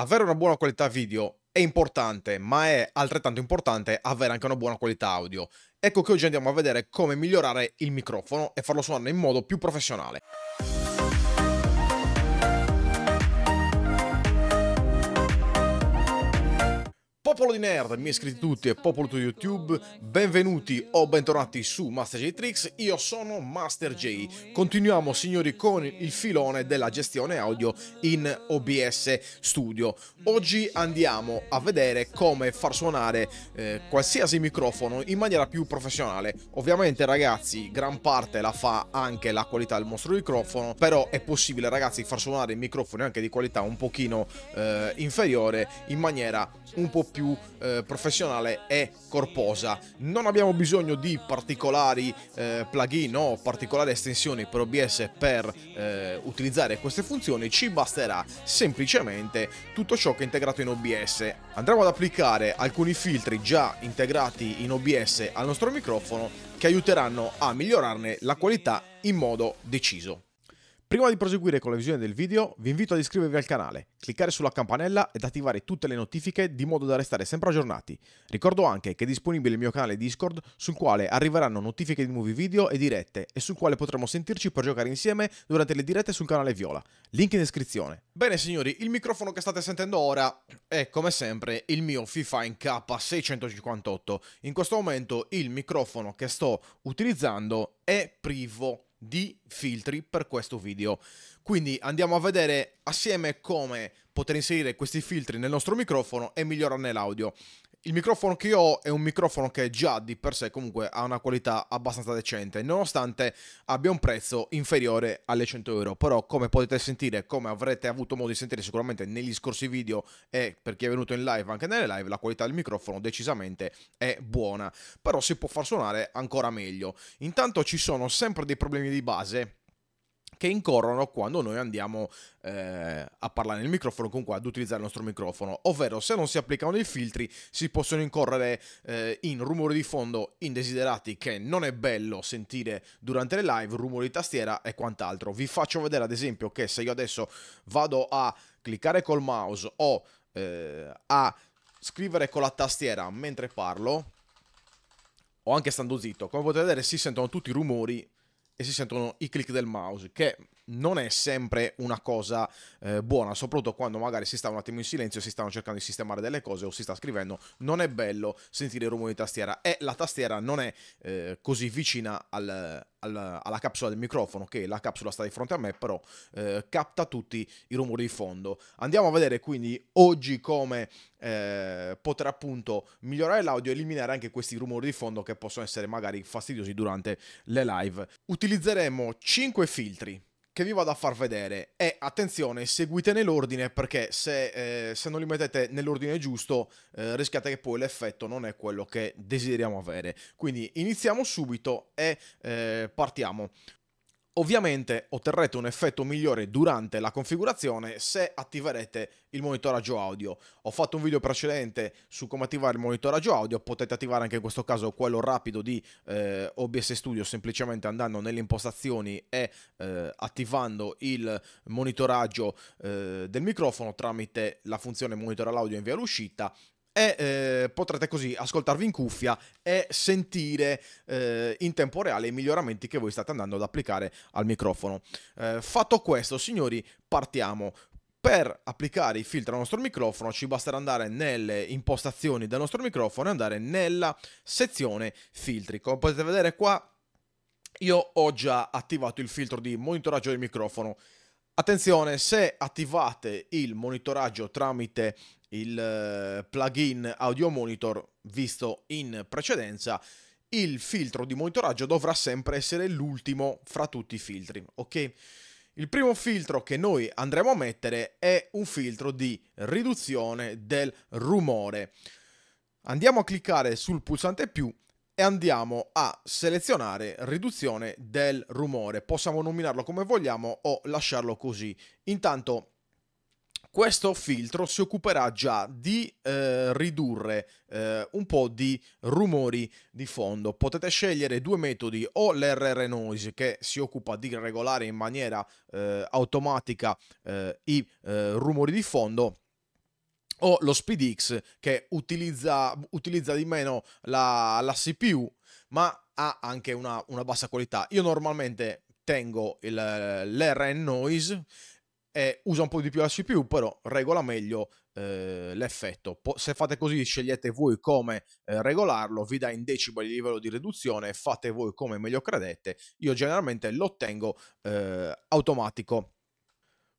avere una buona qualità video è importante, ma è altrettanto importante avere anche una buona qualità audio. Ecco che oggi andiamo a vedere come migliorare il microfono e farlo suonare in modo più professionale. Popolo di nerd, miei iscritti tutti e popolo di YouTube, benvenuti o bentornati su Master J Tricks, io sono Master J. Continuiamo signori con il filone della gestione audio in OBS Studio. Oggi andiamo a vedere come far suonare eh, qualsiasi microfono in maniera più professionale. Ovviamente ragazzi, gran parte la fa anche la qualità del vostro microfono, però è possibile ragazzi far suonare microfoni anche di qualità un pochino eh, inferiore in maniera un po' più più eh, professionale e corposa. Non abbiamo bisogno di particolari eh, plugin o particolari estensioni per OBS per eh, utilizzare queste funzioni, ci basterà semplicemente tutto ciò che è integrato in OBS. Andremo ad applicare alcuni filtri già integrati in OBS al nostro microfono che aiuteranno a migliorarne la qualità in modo deciso. Prima di proseguire con la visione del video, vi invito ad iscrivervi al canale, cliccare sulla campanella ed attivare tutte le notifiche di modo da restare sempre aggiornati. Ricordo anche che è disponibile il mio canale Discord sul quale arriveranno notifiche di nuovi video e dirette e sul quale potremo sentirci per giocare insieme durante le dirette sul canale Viola. Link in descrizione. Bene signori, il microfono che state sentendo ora è come sempre il mio FIFA in K658. In questo momento il microfono che sto utilizzando è privo di di filtri per questo video. Quindi andiamo a vedere assieme come poter inserire questi filtri nel nostro microfono e migliorarne l'audio. Il microfono che ho è un microfono che già di per sé comunque ha una qualità abbastanza decente, nonostante abbia un prezzo inferiore alle 100 euro, però come potete sentire, come avrete avuto modo di sentire sicuramente negli scorsi video e per chi è venuto in live anche nelle live, la qualità del microfono decisamente è buona, però si può far suonare ancora meglio. Intanto ci sono sempre dei problemi di base che incorrono quando noi andiamo eh, a parlare nel microfono con qua ad utilizzare il nostro microfono. Ovvero, se non si applicano dei filtri, si possono incorrere eh, in rumori di fondo indesiderati che non è bello sentire durante le live, rumori di tastiera e quant'altro. Vi faccio vedere, ad esempio, che se io adesso vado a cliccare col mouse o eh, a scrivere con la tastiera mentre parlo o anche stando zitto, come potete vedere si sentono tutti i rumori e si sentono i click del mouse che non è sempre una cosa eh, buona, soprattutto quando magari si sta un attimo in silenzio, si stanno cercando di sistemare delle cose o si sta scrivendo. Non è bello sentire il rumore di tastiera e la tastiera non è eh, così vicina al, al, alla capsula del microfono che la capsula sta di fronte a me, però eh, capta tutti i rumori di fondo. Andiamo a vedere quindi oggi come eh, poter appunto migliorare l'audio e eliminare anche questi rumori di fondo che possono essere magari fastidiosi durante le live. Utilizzeremo 5 filtri che vi vado a far vedere e attenzione, seguite nell'ordine perché se, eh, se non li mettete nell'ordine giusto eh, rischiate che poi l'effetto non è quello che desideriamo avere. Quindi iniziamo subito e eh, partiamo. Ovviamente otterrete un effetto migliore durante la configurazione se attiverete il monitoraggio audio. Ho fatto un video precedente su come attivare il monitoraggio audio, potete attivare anche in questo caso quello rapido di eh, OBS Studio semplicemente andando nelle impostazioni e eh, attivando il monitoraggio eh, del microfono tramite la funzione monitora l'audio in via all'uscita e eh, potrete così ascoltarvi in cuffia e sentire eh, in tempo reale i miglioramenti che voi state andando ad applicare al microfono. Eh, fatto questo, signori, partiamo. Per applicare i filtri al nostro microfono ci basterà andare nelle impostazioni del nostro microfono e andare nella sezione filtri. Come potete vedere qua io ho già attivato il filtro di monitoraggio del microfono. Attenzione, se attivate il monitoraggio tramite il eh, plugin audio monitor visto in precedenza, il filtro di monitoraggio dovrà sempre essere l'ultimo fra tutti i filtri, ok? Il primo filtro che noi andremo a mettere è un filtro di riduzione del rumore. Andiamo a cliccare sul pulsante più e andiamo a selezionare riduzione del rumore. Possiamo nominarlo come vogliamo o lasciarlo così. Intanto questo filtro si occuperà già di eh, ridurre eh, un po' di rumori di fondo. Potete scegliere due metodi, o l'RR Noise che si occupa di regolare in maniera eh, automatica eh, i eh, rumori di fondo, o lo SpeedX che utilizza, utilizza di meno la, la, CPU ma ha anche una, una bassa qualità. Io normalmente tengo l'RN Noise e eh, usa un po' di più la CPU, però regola meglio eh, l'effetto. Po- se fate così, scegliete voi come eh, regolarlo, vi dà in decibel il livello di riduzione, fate voi come meglio credete. Io generalmente lo tengo eh, automatico.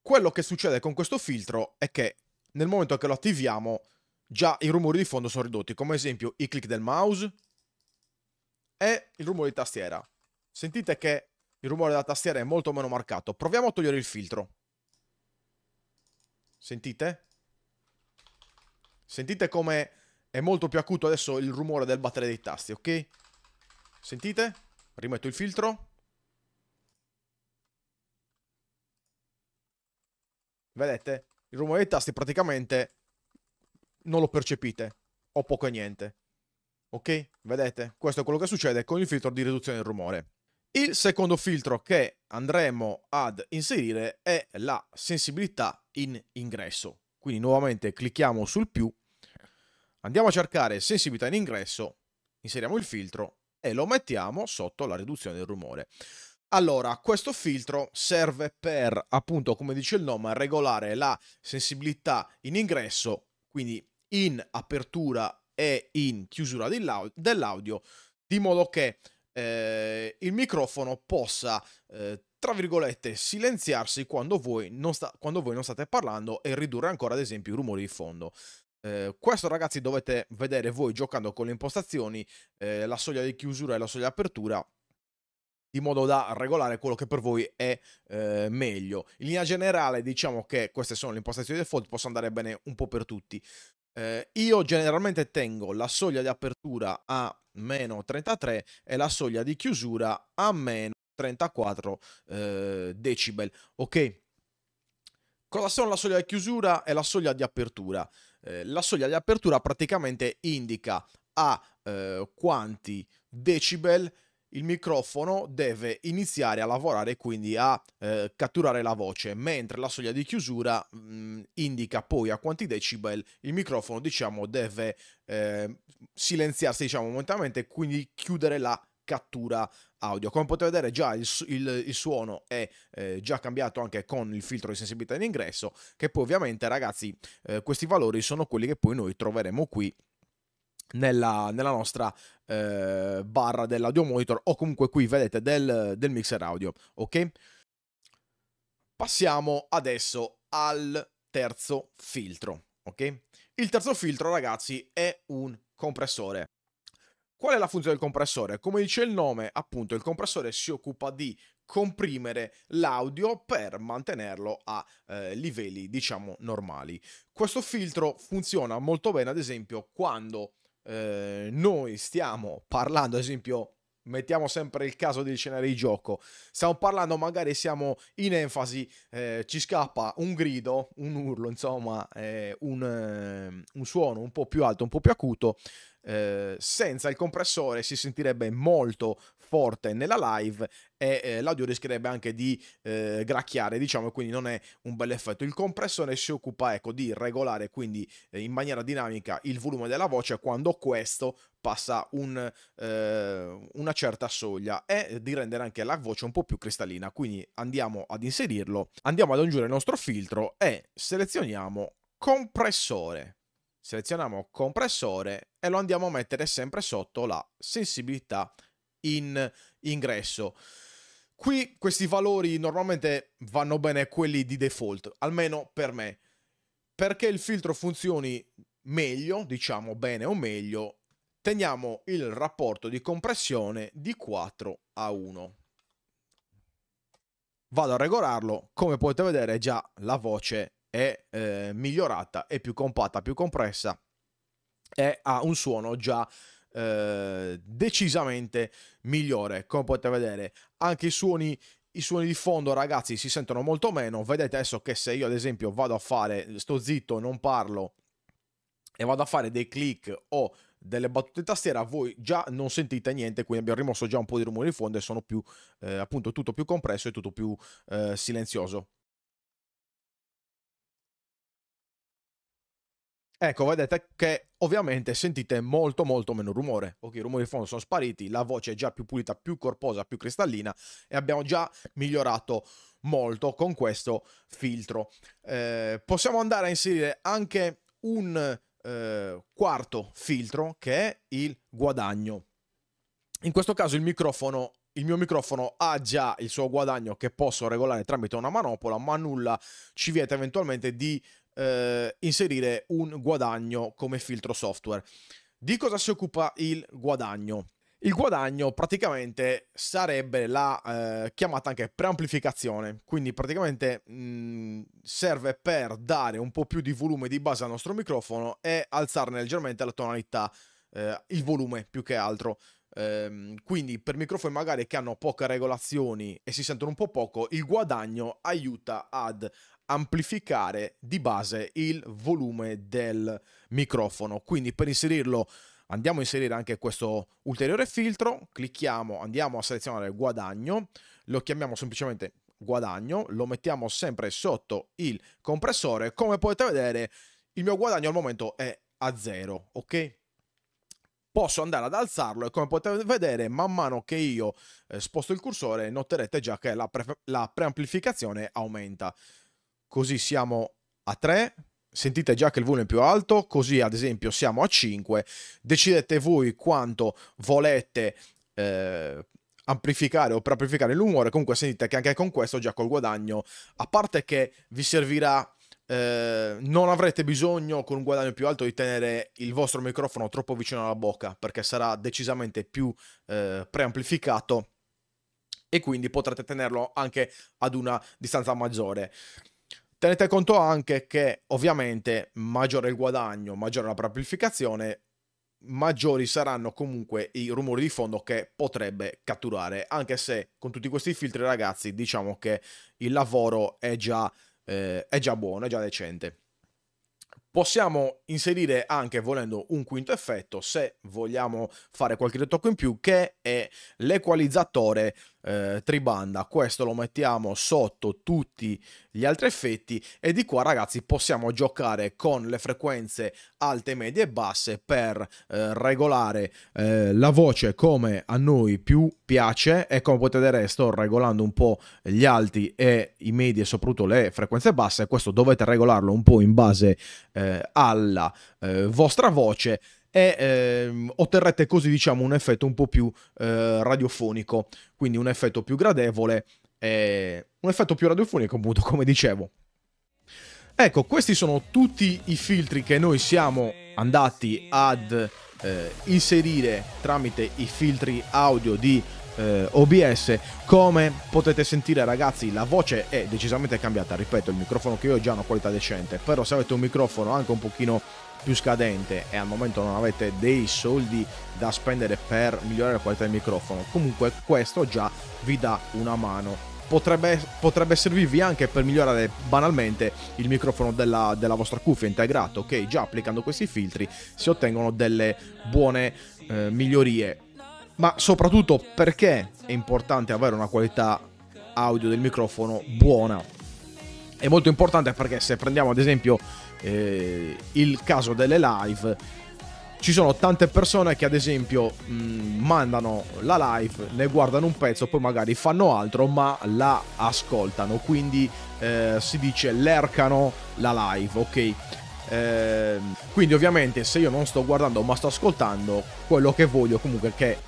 Quello che succede con questo filtro è che nel momento che lo attiviamo, già i rumori di fondo sono ridotti, come ad esempio i click del mouse e il rumore di tastiera. Sentite che il rumore della tastiera è molto meno marcato. Proviamo a togliere il filtro. Sentite? Sentite come è molto più acuto adesso il rumore del battere dei tasti, ok? Sentite? Rimetto il filtro. Vedete? Il rumore dei tasti praticamente non lo percepite. O poco e niente. Ok? Vedete? Questo è quello che succede con il filtro di riduzione del rumore. Il secondo filtro che andremo ad inserire è la sensibilità in ingresso. Quindi nuovamente clicchiamo sul più, andiamo a cercare sensibilità in ingresso, inseriamo il filtro e lo mettiamo sotto la riduzione del rumore. Allora, questo filtro serve per, appunto, come dice il nome, regolare la sensibilità in ingresso, quindi in apertura e in chiusura dell'audio, di modo che eh, il microfono possa, eh, tra virgolette, silenziarsi quando voi, sta- quando voi, non state parlando e ridurre ancora, ad esempio, i rumori di fondo. Eh, questo ragazzi dovete vedere voi giocando con le impostazioni, eh, la soglia di chiusura e la soglia di apertura, di modo da regolare quello che per voi è eh, meglio. In linea generale diciamo che queste sono le impostazioni default, possono andare bene un po' per tutti. Eh, io generalmente tengo la soglia di apertura a meno 33 e la soglia di chiusura a meno 34 eh, decibel. Ok? Cosa sono la soglia di chiusura e la soglia di apertura? Eh, la soglia di apertura praticamente indica a eh, quanti decibel il microfono deve iniziare a lavorare, quindi a eh, catturare la voce, mentre la soglia di chiusura mh, mm, indica poi a quanti decibel il microfono, diciamo, deve eh, silenziarsi, diciamo, momentaneamente e quindi chiudere la cattura audio. Come potete vedere già il, il, il suono è eh, già cambiato anche con il filtro di sensibilità in ingresso, che poi ovviamente ragazzi eh, questi valori sono quelli che poi noi troveremo qui nella, nella nostra eh, barra dell'audio monitor o comunque qui vedete del, del mixer audio, ok? Passiamo adesso al terzo filtro, ok? Il terzo filtro, ragazzi, è un compressore. Qual è la funzione del compressore? Come dice il nome, appunto, il compressore si occupa di comprimere l'audio per mantenerlo a eh, livelli, diciamo, normali. Questo filtro funziona molto bene, ad esempio, quando eh, noi stiamo parlando, ad esempio, mettiamo sempre il caso del scenario di gioco, stiamo parlando, magari siamo in enfasi, eh, ci scappa un grido, un urlo, insomma, eh, un, eh, un, suono un po' più alto, un po' più acuto, eh, senza il compressore si sentirebbe molto forte nella live e eh, l'audio rischierebbe anche di eh, gracchiare, diciamo, quindi non è un bel effetto. Il compressore si occupa ecco, di regolare quindi eh, in maniera dinamica il volume della voce quando questo passa un, eh, una certa soglia e di rendere anche la voce un po' più cristallina. Quindi andiamo ad inserirlo, andiamo ad aggiungere il nostro filtro e selezioniamo compressore selezioniamo compressore e lo andiamo a mettere sempre sotto la sensibilità in ingresso. Qui questi valori normalmente vanno bene quelli di default, almeno per me. Perché il filtro funzioni meglio, diciamo bene o meglio, teniamo il rapporto di compressione di 4 a 1. Vado a regolarlo, come potete vedere già la voce è eh, migliorata, è più compatta, più compressa e ha un suono già eh, decisamente migliore, come potete vedere. Anche i suoni i suoni di fondo ragazzi si sentono molto meno vedete adesso che se io ad esempio vado a fare sto zitto non parlo e vado a fare dei click o delle battute di tastiera voi già non sentite niente quindi abbiamo rimosso già un po' di rumore di fondo e sono più eh, appunto tutto più compresso e tutto più eh, silenzioso Ecco, vedete che ovviamente sentite molto molto meno rumore. Ok, i rumori di fondo sono spariti, la voce è già più pulita, più corposa, più cristallina e abbiamo già migliorato molto con questo filtro. Eh, possiamo andare a inserire anche un eh, quarto filtro che è il guadagno. In questo caso il microfono il mio microfono ha già il suo guadagno che posso regolare tramite una manopola, ma nulla ci vieta eventualmente di eh, inserire un guadagno come filtro software. Di cosa si occupa il guadagno? Il guadagno praticamente sarebbe la eh, chiamata anche preamplificazione, quindi praticamente mh, mm, serve per dare un po' più di volume di base al nostro microfono e alzarne leggermente la tonalità, eh, il volume più che altro. Ehm, quindi per microfoni magari che hanno poche regolazioni e si sentono un po' poco, il guadagno aiuta ad amplificare di base il volume del microfono. Quindi per inserirlo andiamo a inserire anche questo ulteriore filtro, clicchiamo, andiamo a selezionare guadagno, lo chiamiamo semplicemente guadagno, lo mettiamo sempre sotto il compressore. Come potete vedere il mio guadagno al momento è a zero, ok? posso andare ad alzarlo e come potete vedere man mano che io eh, sposto il cursore noterete già che la, la preamplificazione aumenta così siamo a 3, sentite già che il volume è più alto, così ad esempio siamo a 5, decidete voi quanto volete eh, amplificare o preamplificare amplificare l'umore, comunque sentite che anche con questo già col guadagno, a parte che vi servirà... Eh, non avrete bisogno con un guadagno più alto di tenere il vostro microfono troppo vicino alla bocca perché sarà decisamente più eh, preamplificato e quindi potrete tenerlo anche ad una distanza maggiore. Tenete conto anche che ovviamente maggiore il guadagno, maggiore la proprio maggiori saranno comunque i rumori di fondo che potrebbe catturare, anche se con tutti questi filtri ragazzi diciamo che il lavoro è già, eh, è già buono, è già decente. Possiamo inserire anche, volendo, un quinto effetto, se vogliamo fare qualche ritocco in più, che è l'equalizzatore eh, tribanda, questo lo mettiamo sotto tutti gli altri effetti e di qua ragazzi possiamo giocare con le frequenze alte, medie e basse per eh, regolare eh, la voce come a noi più piace e come potete vedere sto regolando un po' gli alti e i medi e soprattutto le frequenze basse, questo dovete regolarlo un po' in base eh, alla eh, vostra voce e ehm, otterrete così diciamo un effetto un po' più eh, radiofonico, quindi un effetto più gradevole, e un effetto più radiofonico appunto come dicevo. Ecco, questi sono tutti i filtri che noi siamo andati ad eh, inserire tramite i filtri audio di eh, OBS. Come potete sentire ragazzi la voce è decisamente cambiata, ripeto il microfono che io ho è già una qualità decente, però se avete un microfono anche un pochino più scadente e al momento non avete dei soldi da spendere per migliorare la qualità del microfono, comunque questo già vi dà una mano. Potrebbe, potrebbe servirvi anche per migliorare banalmente il microfono della, della vostra cuffia integrato, ok? Già applicando questi filtri si ottengono delle buone eh, migliorie. Ma soprattutto perché è importante avere una qualità audio del microfono buona? È molto importante perché se prendiamo ad esempio eh, il caso delle live, ci sono tante persone che ad esempio mh, mm, mandano la live, ne guardano un pezzo, poi magari fanno altro, ma la ascoltano, quindi eh, si dice lercano la live, ok? Eh, quindi ovviamente se io non sto guardando ma sto ascoltando, quello che voglio comunque è che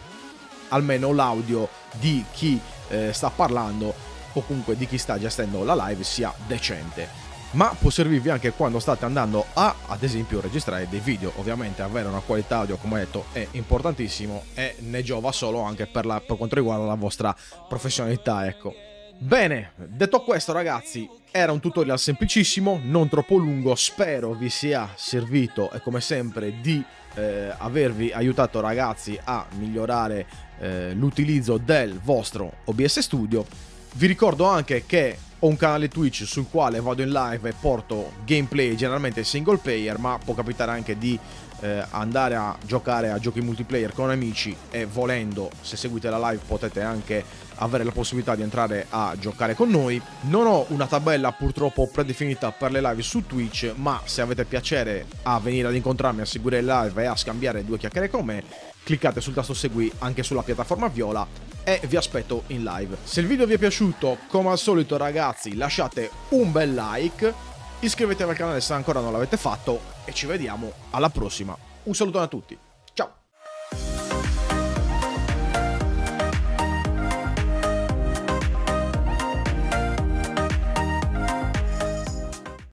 almeno l'audio di chi eh, sta parlando o comunque di chi sta gestendo la live sia decente ma può servirvi anche quando state andando a, ad esempio, registrare dei video. Ovviamente avere una qualità audio, come detto, è importantissimo e ne giova solo anche per, la, per quanto riguarda la vostra professionalità, ecco. Bene, detto questo ragazzi, era un tutorial semplicissimo, non troppo lungo, spero vi sia servito e come sempre di eh, avervi aiutato ragazzi a migliorare eh, l'utilizzo del vostro OBS Studio. Vi ricordo anche che ho un canale Twitch sul quale vado in live e porto gameplay generalmente single player, ma può capitare anche di eh, andare a giocare a giochi multiplayer con amici e volendo, se seguite la live potete anche avere la possibilità di entrare a giocare con noi. Non ho una tabella purtroppo predefinita per le live su Twitch, ma se avete piacere a venire ad incontrarmi, a seguire le live e a scambiare due chiacchiere con me, cliccate sul tasto segui anche sulla piattaforma viola e vi aspetto in live. Se il video vi è piaciuto, come al solito ragazzi, lasciate un bel like, iscrivetevi al canale se ancora non l'avete fatto e ci vediamo alla prossima. Un saluto a tutti!